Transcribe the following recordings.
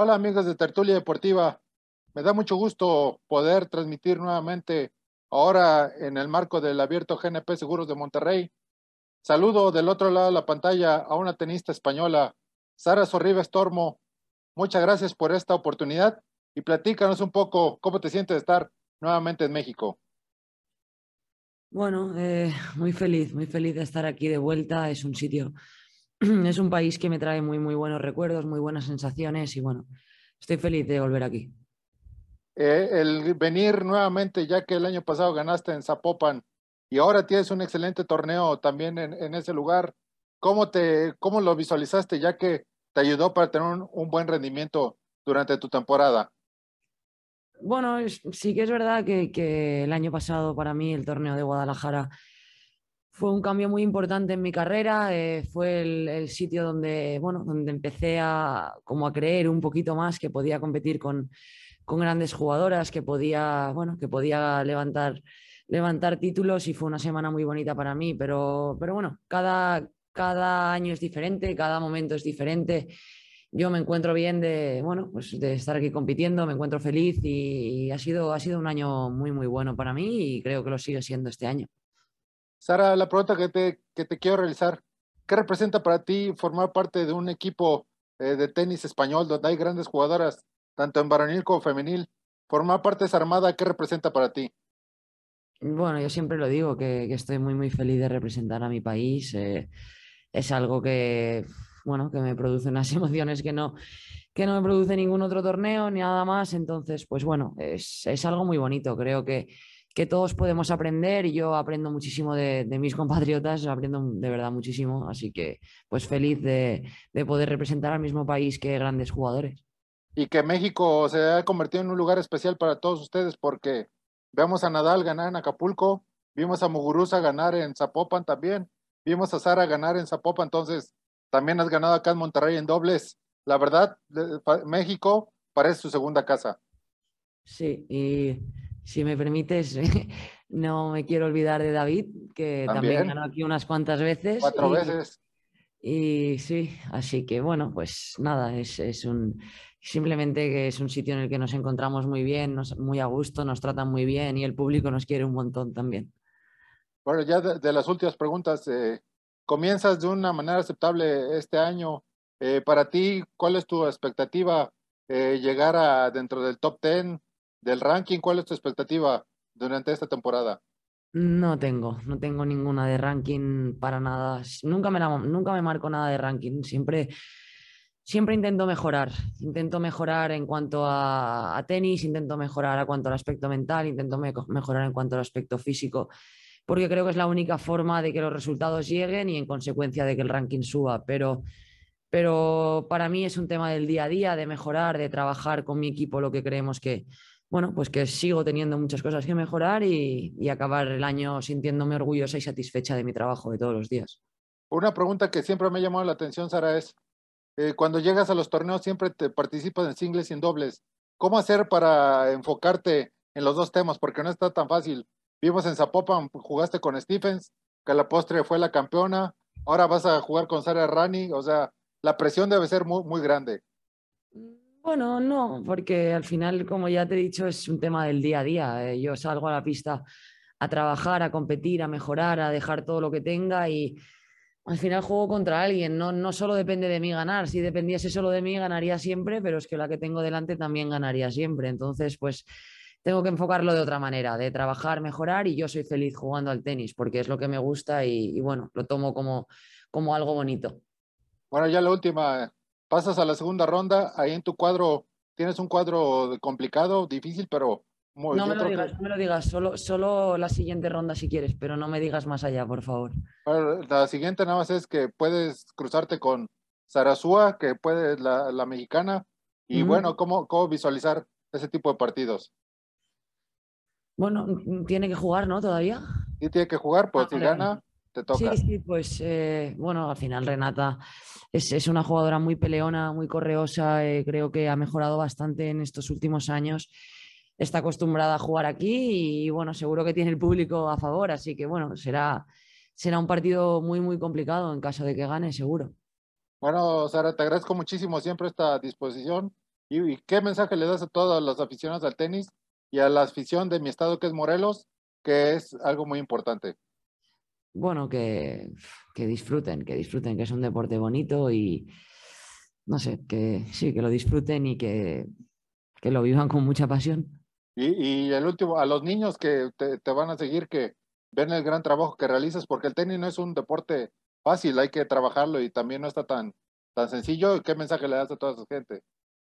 Hola amigos de Tertulia Deportiva, me da mucho gusto poder transmitir nuevamente ahora en el marco del abierto GNP Seguros de Monterrey. Saludo del otro lado de la pantalla a una tenista española, Sara Sorribes Tormo. Muchas gracias por esta oportunidad y platícanos un poco cómo te sientes de estar nuevamente en México. Bueno, eh, muy feliz, muy feliz de estar aquí de vuelta. Es un sitio es un país que me trae muy, muy buenos recuerdos, muy buenas sensaciones y bueno, estoy feliz de volver aquí. Eh, el venir nuevamente, ya que el año pasado ganaste en Zapopan y ahora tienes un excelente torneo también en, ese lugar, ¿cómo, te, ¿cómo lo visualizaste ya que te ayudó para tener un, buen rendimiento durante tu temporada? Bueno, sí que es verdad que, que el año pasado para mí el torneo de Guadalajara fue un cambio muy importante en mi carrera, eh, fue el, sitio donde, bueno, donde empecé a, como a creer un poquito más que podía competir con, grandes jugadoras, que podía, bueno, que podía levantar, levantar títulos y fue una semana muy bonita para mí, pero, pero bueno, cada, cada año es diferente, cada momento es diferente. Yo me encuentro bien de, bueno, pues de estar aquí compitiendo, me encuentro feliz y, ha, sido, ha sido un año muy, muy bueno para mí y creo que lo sigue siendo este año. Sara, la pregunta que te, que te quiero realizar, ¿qué representa para ti formar parte de un equipo eh, de tenis español donde hay grandes jugadoras, tanto en varonil como femenil? Formar parte de esa armada, ¿qué representa para ti? Bueno, yo siempre lo digo, que, estoy muy, muy feliz de representar a mi país. Eh, es algo que, bueno, que me produce unas emociones que no, que no me produce ningún otro torneo ni nada más. Entonces, pues bueno, es, es algo muy bonito. Creo que que todos podemos aprender y yo aprendo muchísimo de, mis compatriotas, aprendo de verdad muchísimo, así que pues feliz de, poder representar al mismo país que grandes jugadores. Y que México se ha convertido en un lugar especial para todos ustedes porque vemos a Nadal ganar en Acapulco, vimos a Muguruza ganar en Zapopan también, vimos a Sara ganar en Zapopan, entonces también has ganado acá en Monterrey en dobles. La verdad, México parece su segunda casa. Sí, y si me permites, no me quiero olvidar de David, que también, ganó aquí unas cuantas veces. Cuatro veces. Y sí, así que bueno, pues nada, es, un simplemente que es un sitio en el que nos encontramos muy bien, muy a gusto, nos tratan muy bien y el público nos quiere un montón también. Bueno, ya de, las últimas preguntas, eh, comienzas de una manera aceptable este año. Eh, para ti, ¿cuál es tu expectativa? Eh, ¿Llegar a, dentro del top 10? del ranking, ¿cuál es tu expectativa durante esta temporada? No tengo, no tengo ninguna de ranking para nada. Nunca me, nunca me marco nada de ranking. Siempre, siempre intento mejorar. Intento mejorar en cuanto a, tenis, intento mejorar en cuanto al aspecto mental, intento mejorar en cuanto al aspecto físico, porque creo que es la única forma de que los resultados lleguen y en consecuencia de que el ranking suba. Pero, pero para mí es un tema del día a día, de mejorar, de trabajar con mi equipo lo que creemos que, bueno, pues que sigo teniendo muchas cosas que mejorar y, acabar el año sintiéndome orgullosa y satisfecha de mi trabajo de todos los días. Una pregunta que siempre me ha llamado la atención, Sara, es, eh, cuando llegas a los torneos siempre te participas en singles y en dobles. ¿Cómo hacer para enfocarte en los dos temas? Porque no está tan fácil. Vimos en Zapopan, jugaste con Stephens, que a la postre fue la campeona, ahora vas a jugar con Sara Rani, o sea, la presión debe ser muy, muy grande. Mm, bueno, no, porque al final, como ya te he dicho, es un tema del día a día. Eh. Yo salgo a la pista a trabajar, a competir, a mejorar, a dejar todo lo que tenga y al final juego contra alguien. No, solo depende de mí ganar. Si dependiese solo de mí, ganaría siempre, pero es que la que tengo delante también ganaría siempre. Entonces, pues tengo que enfocarlo de otra manera, de trabajar, mejorar y yo soy feliz jugando al tenis porque es lo que me gusta y, bueno, lo tomo como, como algo bonito. Bueno, ya la última, pasas a la segunda ronda, ahí en tu cuadro tienes un cuadro complicado, difícil, pero No me lo digas, solo, solo la siguiente ronda si quieres, pero no me digas más allá, por favor. la siguiente nada más es que puedes cruzarte con Sarasúa, que puede la, la mexicana, y bueno, ¿cómo, ¿cómo visualizar ese tipo de partidos? Bueno, tiene que jugar, ¿no? Todavía. Sí, tiene que jugar, pues ah, si gana, Sí, sí, pues eh, bueno, al final Renata es, es, una jugadora muy peleona, muy correosa, eh, creo que ha mejorado bastante en estos últimos años. Está acostumbrada a jugar aquí y bueno, seguro que tiene el público a favor, así que bueno, será, será un partido muy, muy complicado en caso de que gane, seguro. Bueno, Sara, te agradezco muchísimo siempre esta disposición. ¿Y, y qué mensaje le das a todas las aficionadas al tenis y a la afición de mi estado que es Morelos, que es algo muy importante? bueno, que, que, disfruten, que disfruten, que es un deporte bonito y no sé, que sí, que lo disfruten y que, que lo vivan con mucha pasión. Y, el último, a los niños que te, van a seguir, que ven el gran trabajo que realizas, porque el tenis no es un deporte fácil, hay que trabajarlo y también no está tan, tan sencillo. ¿Qué mensaje le das a toda esa gente?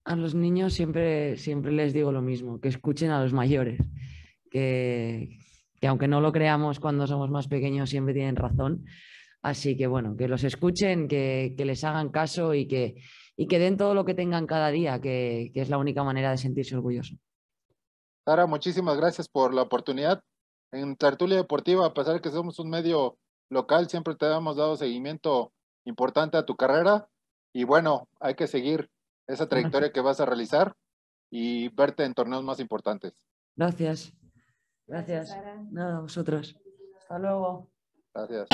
A los niños siempre, siempre les digo lo mismo, que escuchen a los mayores, que, que aunque no lo creamos cuando somos más pequeños, siempre tienen razón. Así que bueno, que los escuchen, que, que les hagan caso y que, y que den todo lo que tengan cada día, que, que es la única manera de sentirse orgulloso. Sara, muchísimas gracias por la oportunidad. En Tertulia Deportiva, a pesar de que somos un medio local, siempre te hemos dado seguimiento importante a tu carrera. Y bueno, hay que seguir esa trayectoria que vas a realizar y verte en torneos más importantes. Gracias. Gracias. Nada, a vosotros. Hasta luego. Gracias.